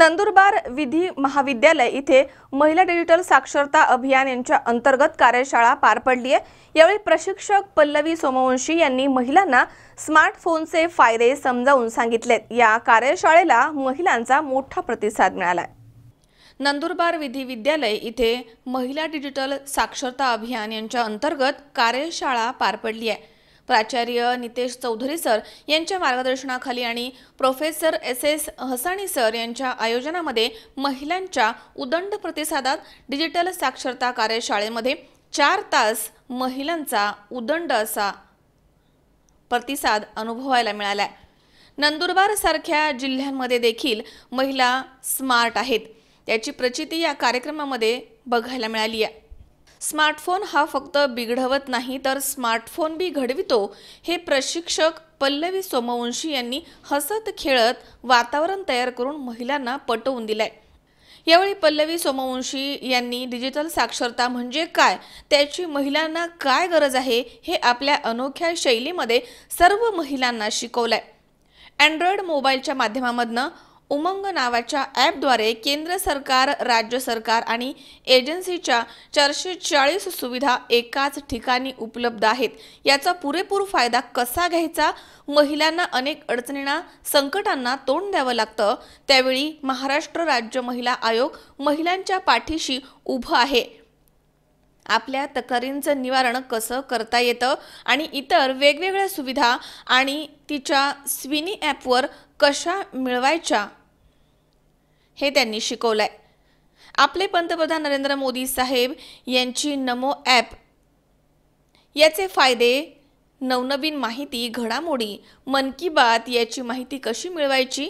नंदुरबार विधी महाविद्यालय इथे महिला डिजिटल साक्षरता अभियान यांच्या अंतर्गत कार्यशाळा पार पडली आहे यावेळी प्रशिक्षक पल्लवी सोमवंशी यांनी महिलांना स्मार्टफोनचे फायदे समजावून सांगितलेत या कार्यशाळेला महिलांचा मोठा प्रतिसाद मिळाला नंदुरबार विधी विद्यालय इथे महिला डिजिटल साक्षरता अभियान यांच्या अंतर्गत कार्यशाळा पार पडली आहे प्राचार्य नितेश चौधरी सर यांच्या मार्गदर्शनाखाली आणि professor S S Hasani sir यांच्या आयोजनामध्ये महिलांच्या उदंड प्रतिसादात डिजिटल साक्षरता कार्यशाळेमध्ये चार तास महिलांचा उदंड असा प्रतिसाद अनुभवायला मिळाला आहे नंदुरबारसारख्या जिल्ह्यांमध्ये देखील महिला स्मार्ट आहेत त्याची प्रचिती या कार्यक्रमामध्ये बघायला मिळाली आहे स्मार्टफोन हा फक्त बिघडवत नाही तर स्मार्टफोन बी घडवितो हे प्रशिक्षक पल्लवी सोमवंशी यांनी हसत खेळत वातावरण तयार करून महिलांना पटवून दिलंय यावेळी पल्लवी सोमवंशी यांनी डिजिटल साक्षरता म्हणजे काय त्याची महिलांना काय गरज आहे हे आपल्या अनोख्या शैलीमध्ये सर्व महिलांना शिकवलंय अँड्रॉइड मोबाईलच्या माध्यमामधनं उमंग नावाच्या ॲपद्वारे केंद्र सरकार राज्य सरकार आणि एजन्सीच्या चारशे चाळीस सुविधा एकाच ठिकाणी उपलब्ध आहेत याचा पुरेपूर फायदा कसा घ्यायचा महिलांना अनेक अडचणींना संकटांना तोंड द्यावं लागतं त्यावेळी महाराष्ट्र राज्य महिला आयोग महिलांच्या पाठीशी उभं आहे आपल्या तक्रारींचं निवारण कसं करता येतं आणि इतर वेगवेगळ्या सुविधा आणि तिच्या स्विनी ॲपवर कशा मिळवायच्या हे त्यांनी शिकवलंय आपले पंतप्रधान नरेंद्र मोदी साहेब यांची नमो ॲप याचे फायदे नवनवीन माहिती घडामोडी मन की बात याची माहिती कशी मिळवायची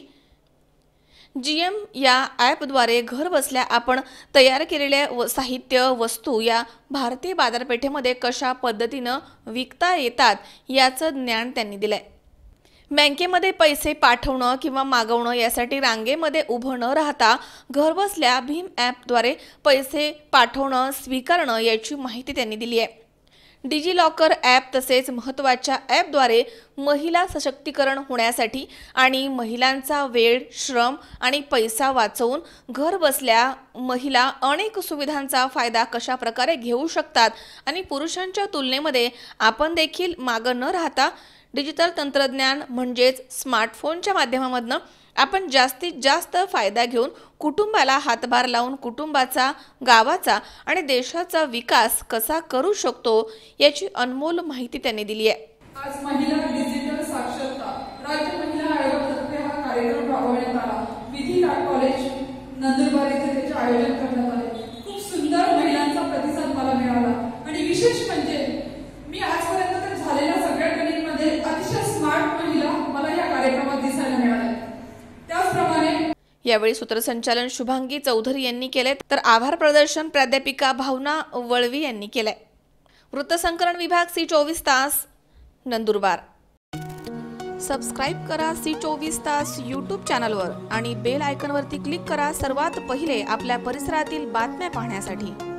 जी एम या ॲपद्वारे घर बसल्या आपण तयार केलेल्या व साहित्य वस्तू या भारतीय बाजारपेठेमध्ये कशा पद्धतीनं विकता येतात याचं ज्ञान त्यांनी दिलं आहे बँकेमध्ये पैसे पाठवणं किंवा मागवणं यासाठी रांगेमध्ये उभं न राहता घरबसल्या भीम ॲपद्वारे पैसे पाठवणं स्वीकारणं याची माहिती त्यांनी दिली आहे डिजी लॉकर ॲप तसेच महत्त्वाच्या ॲपद्वारे महिला सशक्तीकरण होण्यासाठी आणि महिलांचा वेळ श्रम आणि पैसा वाचवून घर बसल्या महिला अनेक सुविधांचा फायदा कशा प्रकारे घेऊ शकतात आणि पुरुषांच्या तुलनेमध्ये आपण देखील मागं न राहता डिजिटल तंत्रज्ञान म्हणजेच स्मार्टफोनच्या माध्यमामधनं आपण जास्तीत जास्त फायदा घेऊन कुटुंबाला हातभार लावून कुटुंबाचा गावाचा आणि देशाचा विकास कसा करू शकतो याची अनमोल माहिती त्यांनी दिली आहे आज महिला डिजिटल साक्षरता राज्य महिला हा कार्यक्रम आला विधी कॉलेज आयोजन करण्यात यावेळी सूत्रसंचालन शुभांगी चौधरी यांनी केले तर आभार प्रदर्शन प्राध्यापिका भावना वळवी यांनी केले वृत्तसंकलन विभाग सी चोवीस तास नंदुरबार सबस्क्राईब करा सी चोवीस तास यूट्यूब चॅनलवर आणि बेल आयकनवरती क्लिक करा सर्वात पहिले आपल्या परिसरातील बातम्या पाहण्यासाठी